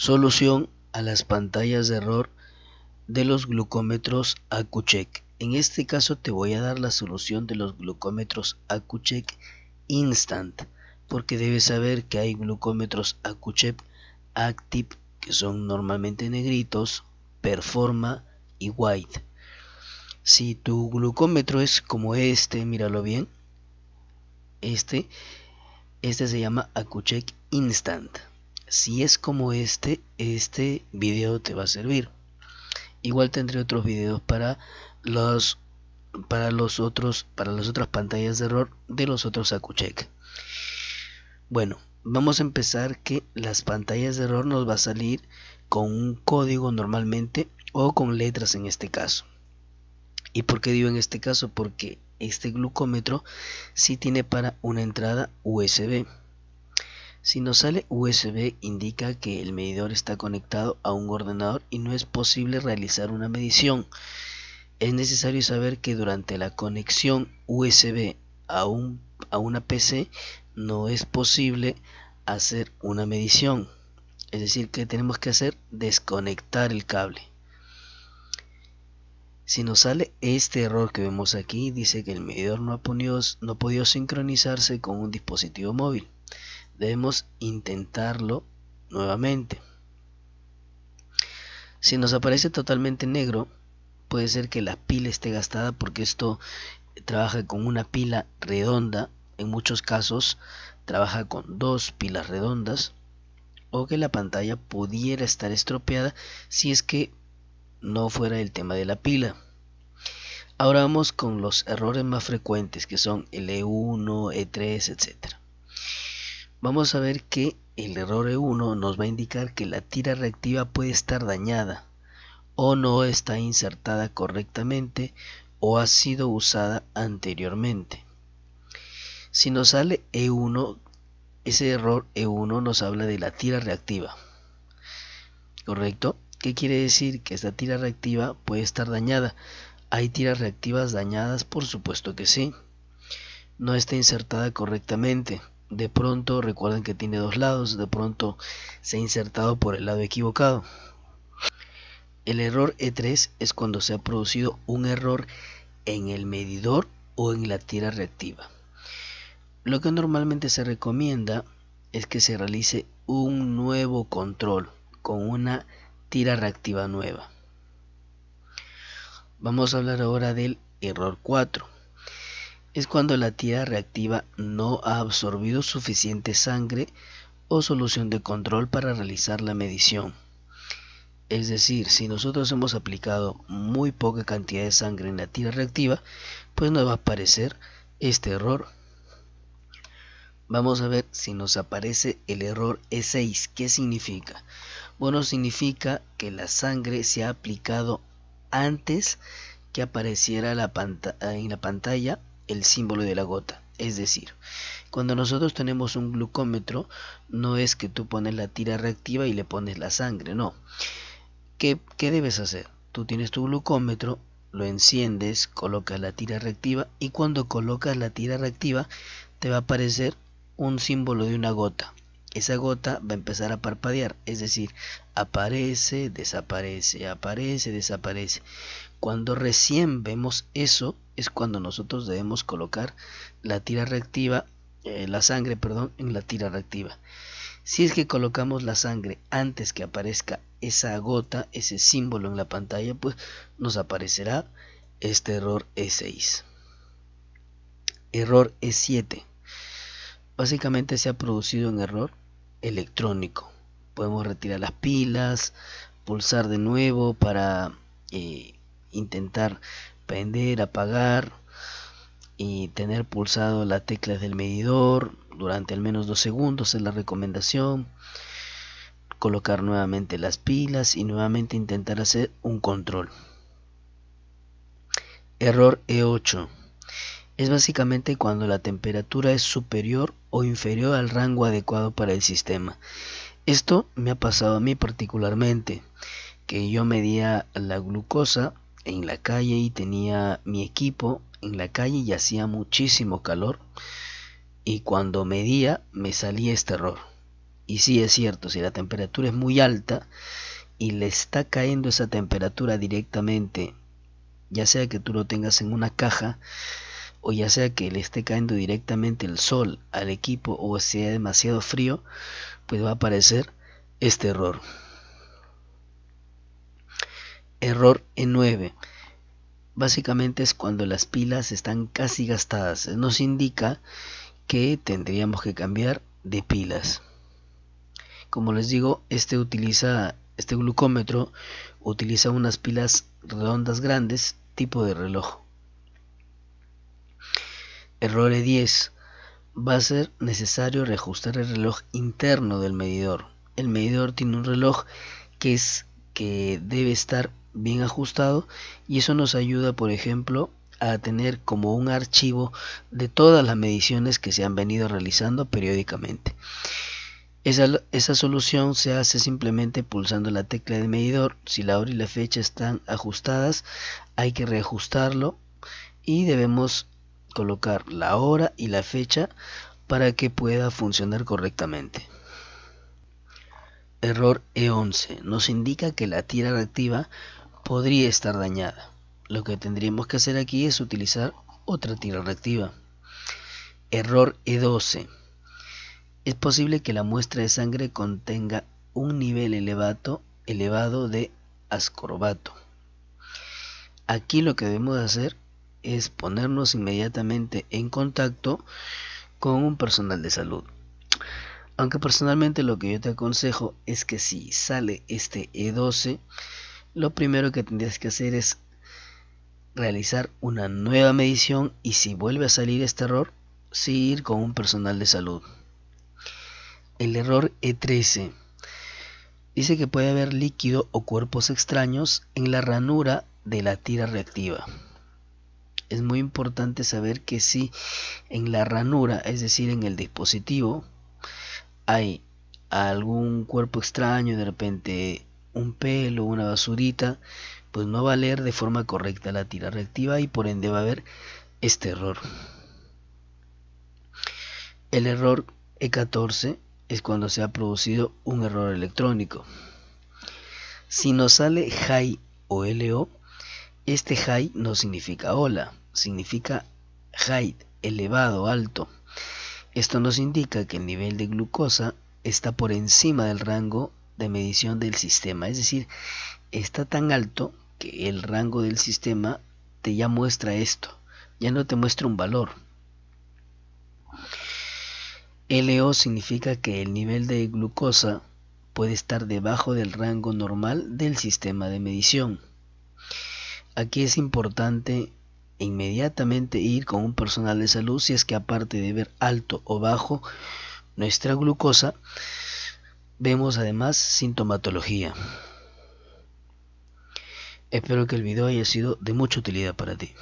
Solución a las pantallas de error de los glucómetros AcuCheck. En este caso te voy a dar la solución de los glucómetros AcuCheck Instant, porque debes saber que hay glucómetros AcuCheck Active, que son normalmente negritos, Performa y White. Si tu glucómetro es como este, míralo bien, este, este se llama AcuCheck Instant si es como este, este video te va a servir. Igual tendré otros videos para los para los otros para las otras pantallas de error de los otros AcuCheck. Bueno, vamos a empezar que las pantallas de error nos va a salir con un código normalmente o con letras en este caso. ¿Y por qué digo en este caso? Porque este glucómetro sí tiene para una entrada USB si nos sale USB indica que el medidor está conectado a un ordenador y no es posible realizar una medición. Es necesario saber que durante la conexión USB a, a una PC no es posible hacer una medición. Es decir, que tenemos que hacer desconectar el cable. Si nos sale este error que vemos aquí, dice que el medidor no ha, no ha podido sincronizarse con un dispositivo móvil. Debemos intentarlo nuevamente. Si nos aparece totalmente negro, puede ser que la pila esté gastada porque esto trabaja con una pila redonda. En muchos casos trabaja con dos pilas redondas. O que la pantalla pudiera estar estropeada si es que no fuera el tema de la pila. Ahora vamos con los errores más frecuentes que son e 1 E3, etcétera Vamos a ver que el error E1 nos va a indicar que la tira reactiva puede estar dañada o no está insertada correctamente o ha sido usada anteriormente. Si nos sale E1, ese error E1 nos habla de la tira reactiva. ¿Correcto? ¿Qué quiere decir? Que esta tira reactiva puede estar dañada. ¿Hay tiras reactivas dañadas? Por supuesto que sí. No está insertada correctamente de pronto recuerden que tiene dos lados, de pronto se ha insertado por el lado equivocado. El error E3 es cuando se ha producido un error en el medidor o en la tira reactiva. Lo que normalmente se recomienda es que se realice un nuevo control con una tira reactiva nueva. Vamos a hablar ahora del error 4 es cuando la tira reactiva no ha absorbido suficiente sangre o solución de control para realizar la medición. Es decir, si nosotros hemos aplicado muy poca cantidad de sangre en la tira reactiva, pues nos va a aparecer este error. Vamos a ver si nos aparece el error E6. ¿Qué significa? Bueno, significa que la sangre se ha aplicado antes que apareciera en la pantalla el símbolo de la gota. Es decir, cuando nosotros tenemos un glucómetro, no es que tú pones la tira reactiva y le pones la sangre, no. ¿Qué, debes hacer? Tú tienes tu glucómetro, lo enciendes, colocas la tira reactiva y cuando colocas la tira reactiva te va a aparecer un símbolo de una gota. Esa gota va a empezar a parpadear, es decir, aparece, desaparece, aparece, desaparece. Cuando recién vemos eso es cuando nosotros debemos colocar la tira reactiva, eh, la sangre, perdón, en la tira reactiva. Si es que colocamos la sangre antes que aparezca esa gota, ese símbolo en la pantalla, pues nos aparecerá este error E6. Error E7. Básicamente se ha producido un error electrónico. Podemos retirar las pilas, pulsar de nuevo para eh, intentar prender, apagar y tener pulsado la tecla del medidor durante al menos dos segundos es la recomendación colocar nuevamente las pilas y nuevamente intentar hacer un control error E8 es básicamente cuando la temperatura es superior o inferior al rango adecuado para el sistema esto me ha pasado a mí particularmente que yo medía la glucosa en la calle y tenía mi equipo en la calle y hacía muchísimo calor. Y cuando medía me salía este error. Y sí es cierto, si la temperatura es muy alta y le está cayendo esa temperatura directamente, ya sea que tú lo tengas en una caja o ya sea que le esté cayendo directamente el sol al equipo o sea demasiado frío, pues va a aparecer este error. Error E9. Básicamente es cuando las pilas están casi gastadas. Nos indica que tendríamos que cambiar de pilas. Como les digo, este utiliza este glucómetro utiliza unas pilas redondas grandes tipo de reloj. Error E10. Va a ser necesario reajustar el reloj interno del medidor. El medidor tiene un reloj que es que debe estar bien ajustado y eso nos ayuda por ejemplo a tener como un archivo de todas las mediciones que se han venido realizando periódicamente. Esa, esa, solución se hace simplemente pulsando la tecla de medidor. Si la hora y la fecha están ajustadas, hay que reajustarlo y debemos colocar la hora y la fecha para que pueda funcionar correctamente error E11 nos indica que la tira reactiva podría estar dañada. Lo que tendríamos que hacer aquí es utilizar otra tira reactiva. Error E12. Es posible que la muestra de sangre contenga un nivel elevado, de ascorbato. Aquí lo que debemos hacer es ponernos inmediatamente en contacto con un personal de salud. Aunque personalmente lo que yo te aconsejo es que si sale este E12, lo primero que tendrías que hacer es realizar una nueva medición y si vuelve a salir este error, sí ir con un personal de salud. El error E13 dice que puede haber líquido o cuerpos extraños en la ranura de la tira reactiva. Es muy importante saber que si en la ranura, es decir, en el dispositivo, hay algún cuerpo extraño, de repente un pelo, una basurita, pues no va a leer de forma correcta la tira reactiva y por ende va a haber este error. El error E14 es cuando se ha producido un error electrónico. Si nos sale high o LO, este high no significa hola, significa HIGH, elevado, alto. Esto nos indica que el nivel de glucosa está por encima del rango de medición del sistema, es decir, está tan alto que el rango del sistema te ya muestra esto, ya no te muestra un valor. LO significa que el nivel de glucosa puede estar debajo del rango normal del sistema de medición. Aquí es importante e inmediatamente ir con un personal de salud si es que aparte de ver alto o bajo nuestra glucosa, vemos además sintomatología. Espero que el video haya sido de mucha utilidad para ti.